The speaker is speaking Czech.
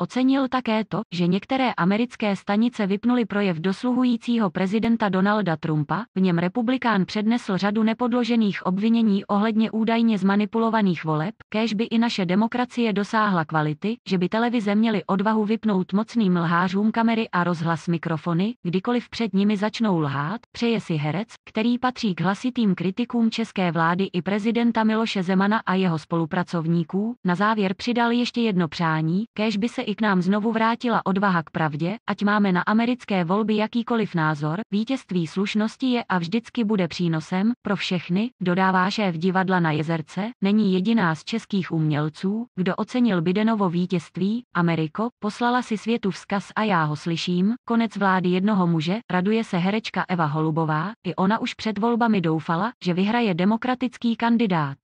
Ocenil také to, že některé americké stanice vypnuly projev dosluhujícího prezidenta Donalda Trumpa, v něm republikán přednesl řadu nepodložených obvinění ohledně údajně zmanipulovaných voleb, kéž by i naše demokracie dosáhla kvality, že by televize měly odvahu vypnout mocným lhářům kamery a rozhlas mikrofony, kdykoliv před nimi začnou lhát, přeje si herec, který patří k hlasitým kritikům české vlády i prezidenta Miloše Zemana a jeho spolupracovníků, na závěr přidal ještě jedno přání, kéž by se i k nám znovu vrátila odvaha k pravdě, ať máme na americké volby jakýkoliv názor, vítězství slušnosti je a vždycky bude přínosem pro všechny, dodává šéf divadla na Jezerce, není jediná z českých umělců, kdo ocenil Bidenovo vítězství, Ameriko, poslala si světu vzkaz a já ho slyším, konec vlády jednoho muže, raduje se herečka Eva Holubová, i ona už před volbami doufala, že vyhraje demokratický kandidát.